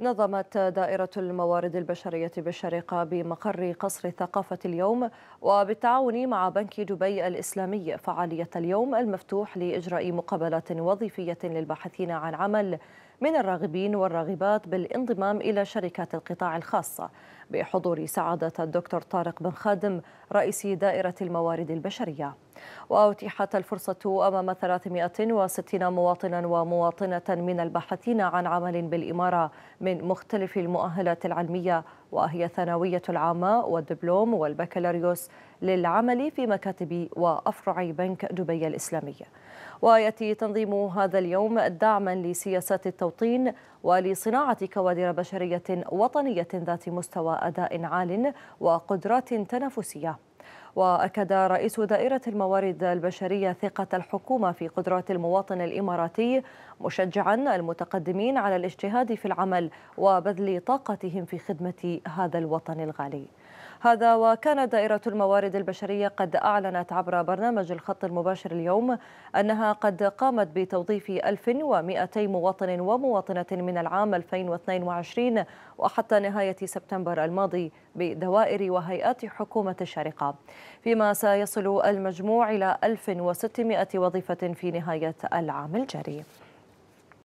نظمت دائرة الموارد البشرية بالشرقة بمقر قصر الثقافة اليوم وبالتعاون مع بنك دبي الإسلامي فعالية اليوم المفتوح لإجراء مقابلات وظيفية للباحثين عن عمل من الراغبين والراغبات بالانضمام إلى شركات القطاع الخاصة بحضور سعادة الدكتور طارق بن خادم رئيس دائرة الموارد البشرية وأتيحت الفرصة أمام 360 مواطنا ومواطنة من الباحثين عن عمل بالإمارة من مختلف المؤهلات العلمية وهي الثانوية العامة والدبلوم والبكالوريوس للعمل في مكاتب وأفرع بنك دبي الإسلامية ويأتي تنظيم هذا اليوم دعما لسياسات التوطين ولصناعة كوادر بشرية وطنية ذات مستوى أداء عال وقدرات تنافسية وأكد رئيس دائرة الموارد البشرية ثقة الحكومة في قدرات المواطن الإماراتي مشجعا المتقدمين على الاجتهاد في العمل وبذل طاقتهم في خدمة هذا الوطن الغالي هذا وكانت دائرة الموارد البشرية قد أعلنت عبر برنامج الخط المباشر اليوم أنها قد قامت بتوظيف 1200 مواطن ومواطنة من العام 2022 وحتى نهاية سبتمبر الماضي بدوائر وهيئات حكومة الشارقة فيما سيصل المجموع إلى 1600 وظيفة في نهاية العام الجاري